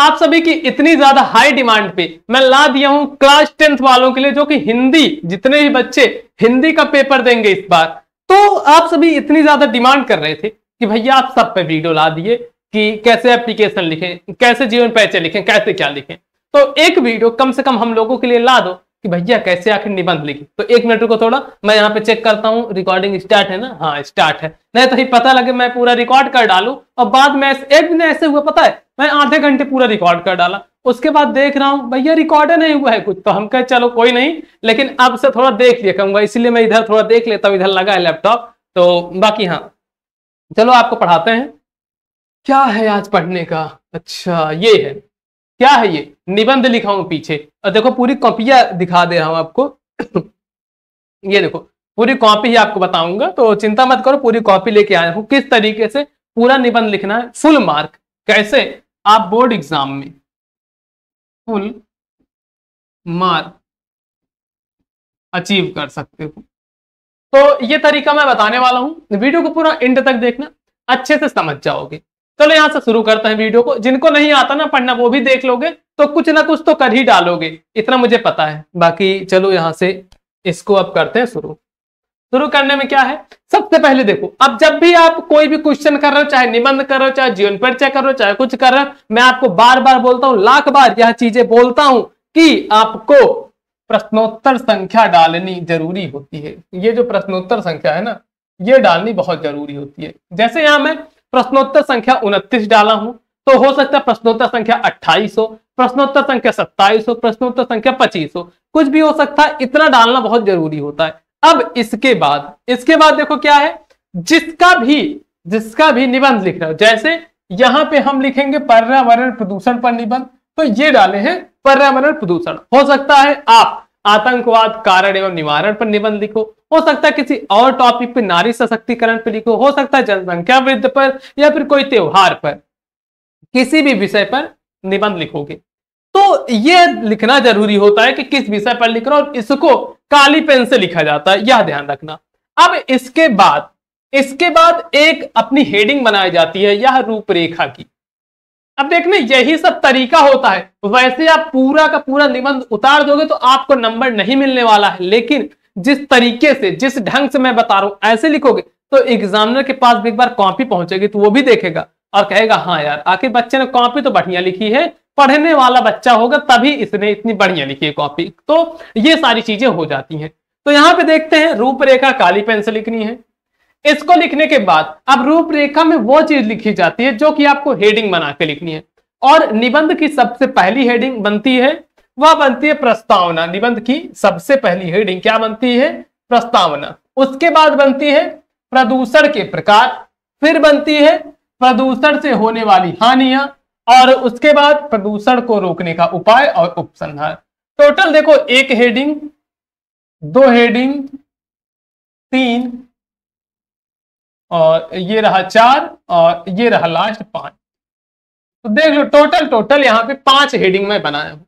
आप सभी की इतनी ज्यादा हाई डिमांड पे मैं ला दिया हूं क्लास टेंथ वालों के लिए जो कि हिंदी जितने भी बच्चे हिंदी का पेपर देंगे इस बार तो आप सभी इतनी ज्यादा डिमांड कर रहे थे कि भैया आप सब पे वीडियो ला दिए कि कैसे एप्लीकेशन लिखें कैसे जीवन परिचय लिखें कैसे क्या लिखें तो एक वीडियो कम से कम हम लोगों के लिए ला दो कि भैया कैसे आखिर निबंध लिखी तो एक मिनट को थोड़ा मैं यहाँ पे चेक करता हूँ रिकॉर्डिंग स्टार्ट है ना हाँ स्टार्ट है नहीं तो ही पता लगे मैं पूरा रिकॉर्ड कर डालू और बाद में एक दिन ऐसे हुआ पता है मैं आधे घंटे पूरा रिकॉर्ड कर डाला उसके बाद देख रहा हूँ भैया रिकॉर्ड नहीं हुआ है कुछ तो हम कहे चलो कोई नहीं लेकिन अब से थोड़ा देख लिया कहूंगा इसलिए मैं इधर थोड़ा देख लेता हूँ इधर लगा है लैपटॉप तो बाकी हाँ चलो आपको पढ़ाते हैं क्या है आज पढ़ने का अच्छा ये है क्या है ये निबंध लिखा पीछे और देखो पूरी कॉपिया दिखा दे हम आपको ये देखो पूरी कॉपी ही आपको बताऊंगा तो चिंता मत करो पूरी कॉपी लेके आया हूँ किस तरीके से पूरा निबंध लिखना है फुल मार्क कैसे आप बोर्ड एग्जाम में फुल मार्क अचीव कर सकते हो तो ये तरीका मैं बताने वाला हूं वीडियो को पूरा एंड तक देखना अच्छे से समझ जाओगे चलो यहां से शुरू करते हैं वीडियो को जिनको नहीं आता ना पढ़ना वो भी देख लोगे तो कुछ ना कुछ तो कर ही डालोगे इतना मुझे पता है बाकी चलो यहां से इसको अब करते हैं शुरू शुरू करने में क्या है सबसे पहले देखो अब जब भी आप कोई भी क्वेश्चन कर रहे हो चाहे निबंध कर रहे हो चाहे जीवन परिचय कर रहे हो चाहे कुछ कर रहे हो मैं आपको बार बार बोलता हूं लाख बार यह चीजें बोलता हूं कि आपको प्रश्नोत्तर संख्या डालनी जरूरी होती है ये जो प्रश्नोत्तर संख्या है ना ये डालनी बहुत जरूरी होती है जैसे यहां मैं प्रश्नोत्तर संख्या उनतीस डाला हूं तो हो सकता है प्रश्नोत्तर संख्या अट्ठाईस हो प्रश्नोत्तर संख्या सत्ताईस हो प्रश्नोत्तर संख्या पच्चीस हो कुछ भी हो सकता है इतना डालना बहुत जरूरी होता है अब इसके बाद इसके बाद देखो क्या है जिसका भी जिसका भी निबंध लिख रहे हो जैसे यहां पे हम लिखेंगे पर्यावरण प्रदूषण पर निबंध तो ये डाले हैं पर्यावरण प्रदूषण हो सकता है आप आतंकवाद कारण एवं निवारण पर निबंध लिखो हो सकता है किसी और टॉपिक पे नारी सशक्तिकरण पर लिखो हो सकता है जनसंख्या वृद्ध पर या फिर कोई त्योहार पर किसी भी विषय पर निबंध लिखोगे तो यह लिखना जरूरी होता है कि किस विषय पर लिख रहा और इसको काली पेन से लिखा जाता है यह ध्यान रखना अब इसके बाद इसके बाद एक अपनी हेडिंग बनाई जाती है यह रूपरेखा की अब देखने यही सब तरीका होता है वैसे आप पूरा का पूरा निबंध उतार दोगे तो आपको नंबर नहीं मिलने वाला है लेकिन जिस तरीके से जिस ढंग से मैं बता रहा हूं ऐसे लिखोगे तो एग्जामिनर के पास भी एक बार कॉपी पहुंचेगी तो वो भी देखेगा और कहेगा हाँ यार आखिर बच्चे ने कॉपी तो बढ़िया लिखी है पढ़ने वाला बच्चा होगा तभी इसने इतनी बढ़िया लिखी है कॉपी तो ये सारी चीजें हो जाती हैं तो यहाँ पे देखते हैं रूपरेखा काली पेन से लिखनी है इसको लिखने के बाद अब रूपरेखा में वो चीज लिखी जाती है जो कि आपको हेडिंग बना के लिखनी है और निबंध की सबसे पहली हेडिंग बनती है वह बनती है प्रस्तावना निबंध की सबसे पहली हेडिंग क्या बनती है प्रस्तावना उसके बाद बनती है प्रदूषण के प्रकार फिर बनती है प्रदूषण से होने वाली हानियां और उसके बाद प्रदूषण को रोकने का उपाय और उपसंहार टोटल देखो एक हेडिंग दो हेडिंग तीन और ये रहा चार और ये रहा लास्ट पांच तो देख लो टोटल टोटल यहाँ पे पांच हेडिंग में बनाया हूं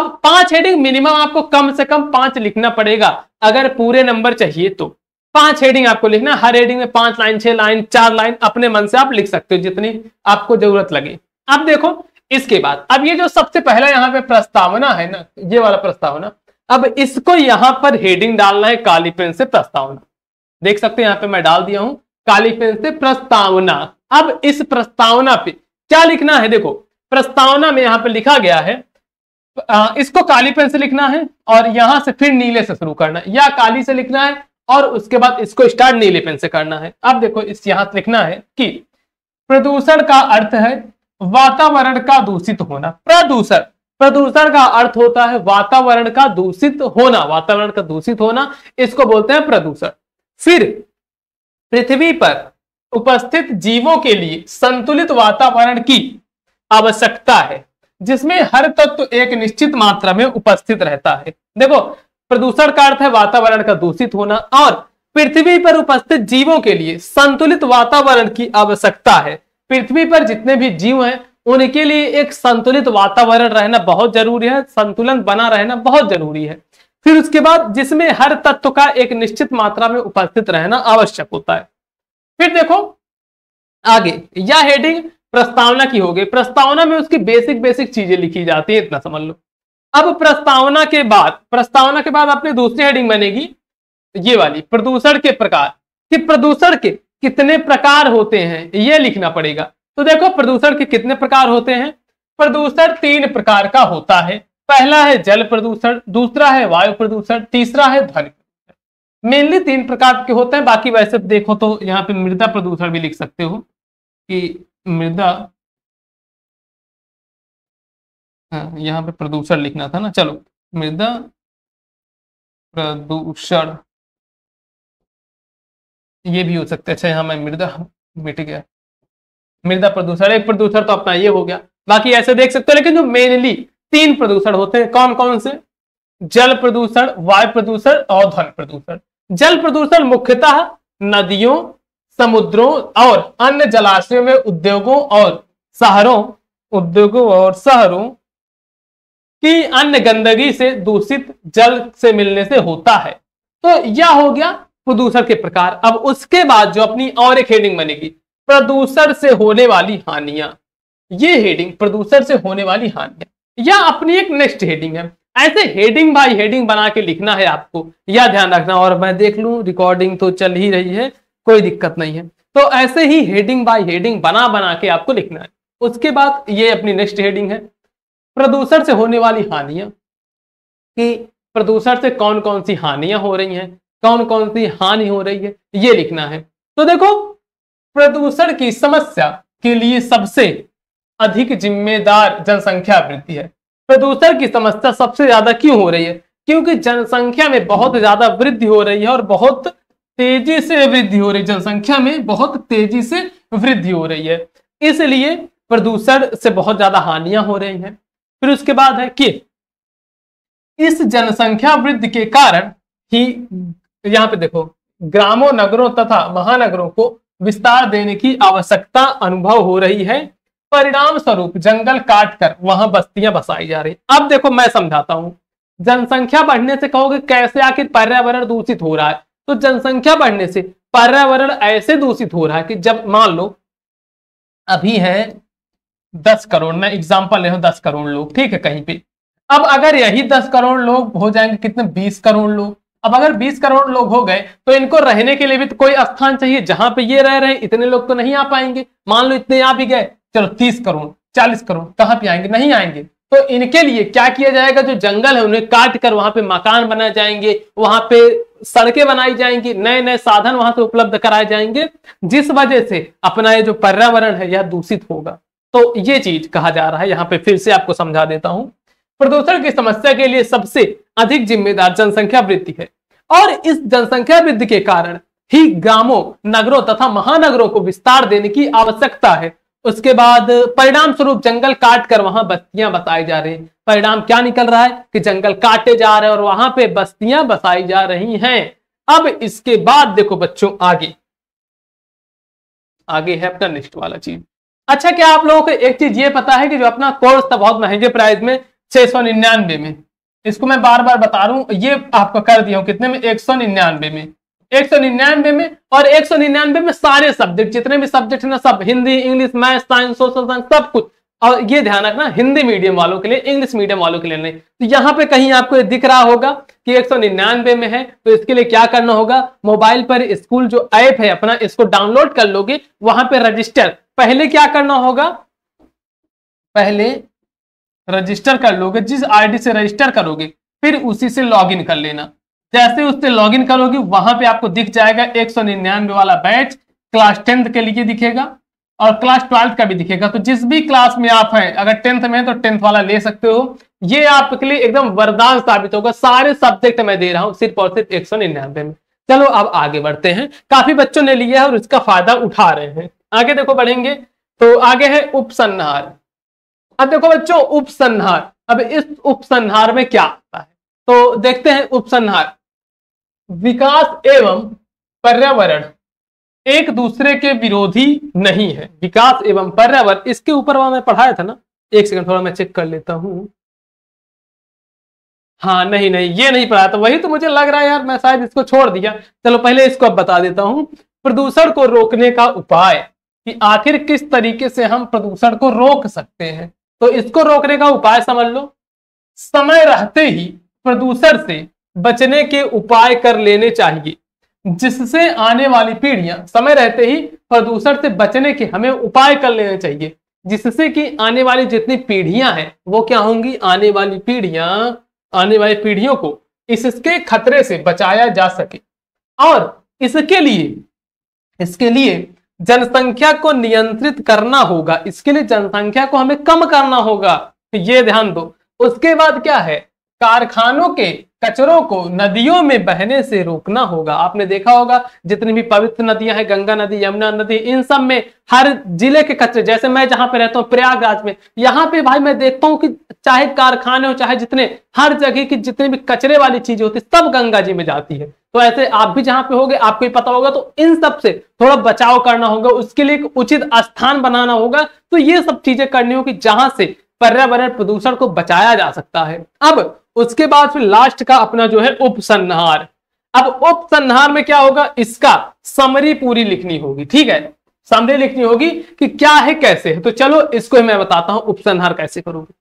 अब पांच हेडिंग मिनिमम आपको कम से कम पांच लिखना पड़ेगा अगर पूरे नंबर चाहिए तो पांच हेडिंग आपको लिखना हर हेडिंग में पांच लाइन छह लाइन चार लाइन अपने मन से आप लिख सकते हो जितनी आपको जरूरत लगे अब देखो इसके बाद अब ये जो सबसे पहला यहाँ पे प्रस्तावना है ना ये वाला प्रस्तावना अब इसको यहां पर हेडिंग डालना है काली पेन से प्रस्तावना देख सकते हैं यहाँ पे मैं डाल दिया हूं कालीफेन से प्रस्तावना अब इस प्रस्तावना पे क्या लिखना है देखो प्रस्तावना में यहां पर लिखा गया है इसको काली पेन से लिखना है और यहां से फिर नीले से शुरू करना है या काली से लिखना है और उसके बाद इसको स्टार्ट नीले पेन से करना है अब देखो इस यहां से लिखना है कि प्रदूषण का अर्थ है वातावरण का दूषित होना प्रदूषण प्रदूषण का अर्थ होता है वातावरण का दूषित होना वातावरण का दूषित होना इसको बोलते हैं प्रदूषण फिर पृथ्वी पर उपस्थित जीवों के लिए संतुलित वातावरण की आवश्यकता है जिसमें हर तत्व एक निश्चित मात्रा में उपस्थित रहता है देखो प्रदूषण का अर्थ है वातावरण का दूषित होना और पृथ्वी पर उपस्थित जीवों के लिए संतुलित वातावरण की आवश्यकता है पृथ्वी पर जितने भी जीव हैं उनके लिए एक संतुलित वातावरण रहना बहुत जरूरी है संतुलन बना रहना बहुत जरूरी है फिर उसके बाद जिसमें हर तत्व का एक निश्चित मात्रा में उपस्थित रहना आवश्यक होता है फिर देखो आगे यह हेडिंग प्रस्तावना की हो गई प्रस्तावना में उसकी बेसिक बेसिक चीजें लिखी जाती है इतना समझ लो अब प्रस्तावना के बाद प्रस्तावना के बाद अपनी दूसरी हेडिंग बनेगी ये वाली प्रदूषण के प्रकार कि प्रदूषण के कितने प्रकार होते हैं यह लिखना पड़ेगा तो देखो प्रदूषण के कितने प्रकार होते हैं प्रदूषण तीन प्रकार का होता है पहला है जल प्रदूषण दूसरा है वायु प्रदूषण तीसरा है ध्वनि प्रदूषण मेनली तीन प्रकार के होते हैं बाकी वैसे देखो तो यहाँ पे मृदा प्रदूषण भी लिख सकते हो कि मृदा हाँ, यहाँ पे प्रदूषण लिखना था ना चलो मृदा प्रदूषण ये भी हो सकता है अच्छा यहाँ मैं मृदा मिट गया मृदा प्रदूषण एक प्रदूषण तो अपना ये हो गया बाकी ऐसे देख सकते हो लेकिन जो मेनली तीन प्रदूषण होते हैं कौन कौन से जल प्रदूषण वायु प्रदूषण और ध्वनि प्रदूषण जल प्रदूषण मुख्यतः नदियों समुद्रों और अन्य जलाशयों में उद्योगों और शहरों उद्योगों और शहरों की अन्य गंदगी से दूषित जल से मिलने से होता है तो यह हो गया प्रदूषण के प्रकार अब उसके बाद जो अपनी और एक हेडिंग बनेगी प्रदूषण से होने वाली हानियां ये हेडिंग प्रदूषण से होने वाली हानियां या अपनी एक नेक्स्ट हेडिंग है ऐसे हेडिंग बाय हेडिंग बना के लिखना है आपको यह ध्यान रखना और मैं देख लू रिकॉर्डिंग तो चल ही रही है कोई दिक्कत नहीं है तो ऐसे ही हेडिंग बाय हेडिंग बना बना के आपको लिखना है उसके बाद ये अपनी नेक्स्ट हेडिंग है प्रदूषण से होने वाली हानियां कि प्रदूषण से कौन कौन सी हानियां हो रही हैं कौन कौन सी हानि हो रही है ये लिखना है तो देखो प्रदूषण की समस्या के लिए सबसे अधिक जिम्मेदार जनसंख्या वृद्धि है प्रदूषण की समस्या सबसे ज्यादा क्यों हो रही है क्योंकि जनसंख्या में बहुत ज्यादा वृद्धि हो रही है और बहुत तेजी से वृद्धि हो रही है जनसंख्या में बहुत तेजी से वृद्धि हो रही है इसलिए प्रदूषण से बहुत ज्यादा हानियां हो रही हैं फिर उसके बाद है कि इस जनसंख्या वृद्धि के कारण ही यहाँ पे देखो ग्रामों नगरों तथा महानगरों को विस्तार देने की आवश्यकता अनुभव हो रही है परिणाम स्वरूप जंगल काट कर वहां बस्तियां बसाई जा रही अब देखो मैं समझाता हूं जनसंख्या बढ़ने से कहोगे कैसे आखिर पर्यावरण दूषित हो रहा है तो जनसंख्या बढ़ने से पर्यावरण ऐसे दूषित हो रहा है कि जब मान लो अभी है दस करोड़ मैं एग्जाम्पल ले दस करोड़ लोग ठीक है कहीं पे अब अगर यही दस करोड़ लोग हो जाएंगे कितने बीस करोड़ लोग अब अगर बीस करोड़ लोग हो गए तो इनको रहने के लिए भी तो कोई स्थान चाहिए जहां पे ये रह रहे इतने लोग तो नहीं आ पाएंगे मान लो इतने आ भी गए चलो तीस करोड़ चालीस करोड़ कहां पे आएंगे नहीं आएंगे तो इनके लिए क्या किया जाएगा जो जंगल है उन्हें काट कर वहां पे मकान बनाए जाएंगे वहां पे सड़कें बनाई जाएंगी नए नए साधन वहां से उपलब्ध कराए जाएंगे जिस वजह से अपना ये जो पर्यावरण है यह दूषित होगा तो ये चीज कहा जा रहा है यहाँ पे फिर से आपको समझा देता हूं प्रदूषण की समस्या के लिए सबसे अधिक जिम्मेदार जनसंख्या वृद्धि है और इस जनसंख्या वृद्धि के कारण ही ग्रामों नगरों तथा महानगरों को विस्तार देने की आवश्यकता है उसके बाद परिणाम स्वरूप जंगल काट कर वहां बस्तियां बसाई जा रही परिणाम क्या निकल रहा है कि जंगल काटे जा रहे हैं और वहां पे बस्तियां बसाई जा रही हैं अब इसके बाद देखो बच्चों आगे आगे है अपना नेक्स्ट वाला चीज अच्छा क्या आप लोगों को एक चीज ये पता है कि जो अपना कोर्स था बहुत महंगे प्राइस में छह सौ निन्यानवे में इसको मैं बार बार बता रहा हूं ये आपका कर दिया हूं कितने में एक सौ निन्यानवे में एक सौ निन्यानवे में और एक सौ निन्यानवे में सारे सब्जेक्ट जितने भी सब्जेक्ट है ना सब Hindi English math science social science सब कुछ और ये ध्यान रखना हिंदी मीडियम वालों के लिए इंग्लिश मीडियम वालों के लिए नहीं तो यहाँ पे कहीं आपको दिख रहा होगा कि एक सौ निन्यानवे में है तो इसके लिए क्या करना होगा मोबाइल पर स्कूल जो ऐप है अपना इसको डाउनलोड कर लोगे वहां पे रजिस्टर पहले क्या करना होगा पहले रजिस्टर कर लोगे जिस आईडी से रजिस्टर करोगे फिर उसी से इन कर लेना जैसे उससे लॉग इन करोगे वहां पे आपको दिख जाएगा एक सौ निन्यानवे वाला बैच क्लास टेंथ के लिए दिखेगा और क्लास ट्वेल्थ का भी दिखेगा तो जिस भी क्लास में आप हैं अगर टेंथ में है तो टेंथ वाला ले सकते हो ये आपके लिए एकदम वरदान साबित होगा सारे सब्जेक्ट मैं दे रहा हूँ सिर्फ और सिर्फ एक सौ निन्यानवे में चलो अब आगे बढ़ते हैं काफी बच्चों ने लिया है और इसका फायदा उठा रहे हैं आगे देखो बढ़ेंगे तो आगे है उपसंहार अब देखो बच्चों उपसंहार अब इस उपसंहार में क्या आता है तो देखते हैं उपसंहार विकास एवं पर्यावरण एक दूसरे के विरोधी नहीं है विकास एवं पर्यावरण इसके ऊपर मैं पढ़ाया था ना एक सेकंड थोड़ा मैं चेक कर लेता हूं हाँ नहीं नहीं ये नहीं पढ़ा था वही तो मुझे लग रहा है यार मैं शायद इसको छोड़ दिया चलो पहले इसको अब बता देता हूं प्रदूषण को रोकने का उपाय कि आखिर किस तरीके से हम प्रदूषण को रोक सकते हैं तो इसको रोकने का उपाय समझ लो समय रहते ही प्रदूषण से बचने के उपाय कर लेने चाहिए जिससे आने वाली पीढ़ियां समय रहते ही प्रदूषण से बचने के हमें उपाय कर लेने चाहिए जिससे कि आने वाली जितनी पीढ़ियां हैं वो क्या होंगी आने वाली पीढ़ियां आने वाली पीढ़ियों को इसके खतरे से बचाया जा सके और इसके लिए इसके लिए जनसंख्या को नियंत्रित करना होगा इसके लिए जनसंख्या को हमें कम करना होगा ये ध्यान दो उसके बाद क्या है कारखानों के कचरों को नदियों में बहने से रोकना होगा आपने देखा होगा जितनी भी पवित्र नदियां हैं गंगा नदी यमुना नदी इन सब में हर जिले के कचरे जैसे मैं जहां पर रहता हूँ प्रयागराज में यहाँ पे भाई मैं देखता हूं कि चाहे कारखाने हो चाहे जितने हर जगह की जितने भी कचरे वाली चीजें होती सब गंगा जी में जाती है तो ऐसे आप भी जहां पे हो आपको ही पता होगा तो इन सब से थोड़ा बचाव करना होगा उसके लिए एक उचित स्थान बनाना होगा तो ये सब चीजें करनी होगी जहां से पर्यावरण प्रदूषण को बचाया जा सकता है अब उसके बाद फिर लास्ट का अपना जो है उपसंहार अब उपसंहार में क्या होगा इसका समरी पूरी लिखनी होगी ठीक है समरी लिखनी होगी कि क्या है कैसे है तो चलो इसको मैं बताता हूं उपसंहार कैसे करूंगी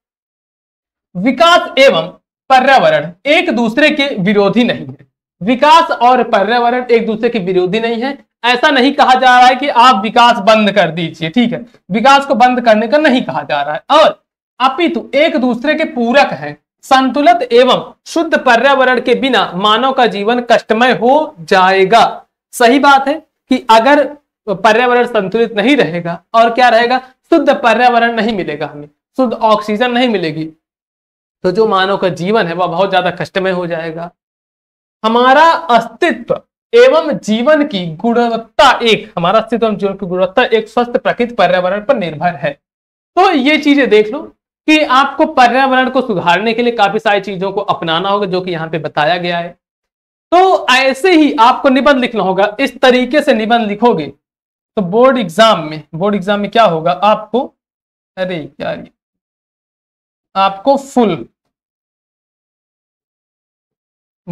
विकास एवं पर्यावरण एक दूसरे के विरोधी नहीं है विकास और पर्यावरण एक दूसरे के विरोधी नहीं है ऐसा नहीं कहा जा रहा है कि आप विकास बंद कर दीजिए ठीक है विकास को बंद करने का नहीं कहा जा रहा है और अपितु एक दूसरे के पूरक है संतुलित एवं शुद्ध पर्यावरण के बिना मानव का जीवन कष्टमय हो जाएगा सही बात है कि अगर पर्यावरण संतुलित नहीं रहेगा और क्या रहेगा शुद्ध पर्यावरण नहीं मिलेगा हमें शुद्ध ऑक्सीजन नहीं मिलेगी तो जो मानव का जीवन है वह बहुत ज्यादा कष्टमय हो जाएगा हमारा अस्तित्व एवं जीवन की गुणवत्ता एक हमारा अस्तित्व एवं जीवन की गुणवत्ता एक स्वस्थ प्रकृति पर्यावरण पर निर्भर है तो ये चीजें देख लो कि आपको पर्यावरण को सुधारने के लिए काफी सारी चीजों को अपनाना होगा जो कि यहाँ पे बताया गया है तो ऐसे ही आपको निबंध लिखना होगा इस तरीके से निबंध लिखोगे तो बोर्ड एग्जाम में बोर्ड एग्जाम में क्या होगा आपको अरे यार आपको फुल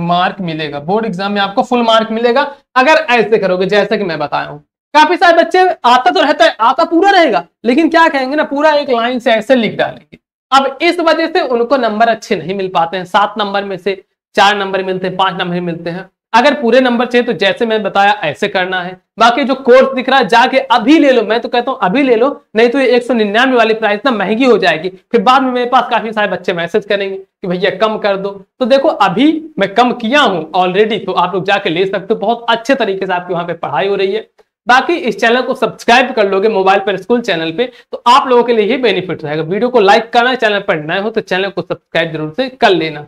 मार्क मिलेगा बोर्ड एग्जाम में आपको फुल मार्क मिलेगा अगर ऐसे करोगे जैसे कि मैं बताया हूं काफी सारे बच्चे आता तो रहता है आता पूरा रहेगा लेकिन क्या कहेंगे ना पूरा एक लाइन से ऐसे लिख डालेंगे अब इस वजह से उनको नंबर अच्छे नहीं मिल पाते हैं सात नंबर में से चार नंबर मिलते हैं पांच नंबर मिलते हैं अगर पूरे नंबर चाहिए तो जैसे मैंने बताया ऐसे करना है बाकी जो कोर्स दिख रहा है जाके अभी ले लो मैं तो कहता हूं अभी ले लो नहीं तो ये एक सौ निन्यानवे वाली प्राइस ना महंगी हो जाएगी फिर बाद में मेरे पास काफी सारे बच्चे मैसेज करेंगे कि भैया कम कर दो तो देखो अभी मैं कम किया हूं ऑलरेडी तो आप लोग जाके ले सकते हो बहुत अच्छे तरीके से आपकी वहां पर पढ़ाई हो रही है बाकी इस चैनल को सब्सक्राइब कर लोगे मोबाइल पर स्कूल चैनल पे तो आप लोगों के लिए ये बेनिफिट रहेगा वीडियो को लाइक करना चैनल पर नए हो तो चैनल को सब्सक्राइब जरूर से कर लेना